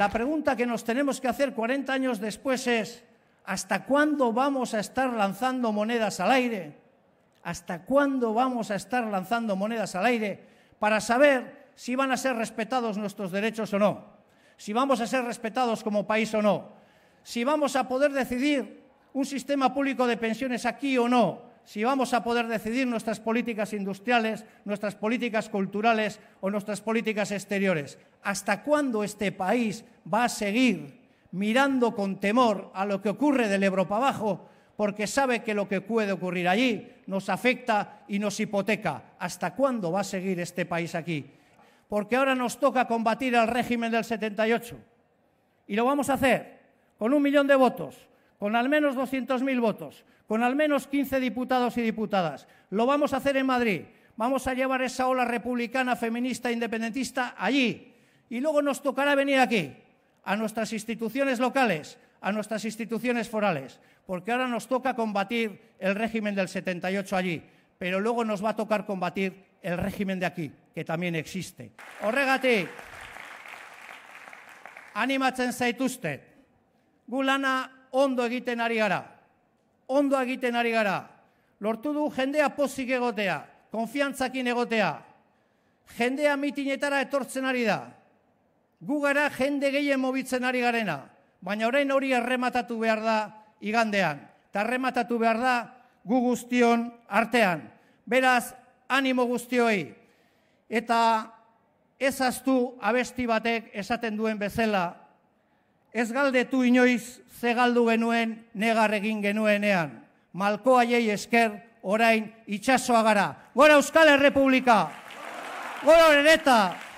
la pregunta que nos tenemos que hacer 40 años después es, ¿hasta cuándo vamos a estar lanzando monedas al aire? ¿Hasta cuándo vamos a estar lanzando monedas al aire para saber si van a ser respetados nuestros derechos o no? Si vamos a ser respetados como país o no? Si vamos a poder decidir un sistema público de pensiones aquí o no? si vamos a poder decidir nuestras políticas industriales, nuestras políticas culturales o nuestras políticas exteriores. ¿Hasta cuándo este país va a seguir mirando con temor a lo que ocurre del Ebro para abajo? Porque sabe que lo que puede ocurrir allí nos afecta y nos hipoteca. ¿Hasta cuándo va a seguir este país aquí? Porque ahora nos toca combatir al régimen del 78. Y lo vamos a hacer con un millón de votos, con al menos 200.000 votos, con al menos 15 diputados y diputadas. Lo vamos a hacer en Madrid. Vamos a llevar esa ola republicana, feminista, independentista allí. Y luego nos tocará venir aquí, a nuestras instituciones locales, a nuestras instituciones forales, porque ahora nos toca combatir el régimen del 78 allí, pero luego nos va a tocar combatir el régimen de aquí, que también existe. ¡O animatzen gu ¡Gulana! ondo egiten ari gara. Ondo egiten ari gara. Lortu du jendea pozik egotea, konfiantzakin egotea. Jendea mitinetara etortzen ari da. Gu gara jende gehien mobitzen ari garena. Baina orain hori errematatu behar da igandean. Eta errematatu behar da gu guztion artean. Beraz, animo guztioi. Eta ezaztu abesti batek esaten duen bezala, Ez galdetu inoiz ze galdu genuen negar egin genuenean. Malko haiei esker orain itsasoa gara. Gora Euskal Errepublika. Gora Gora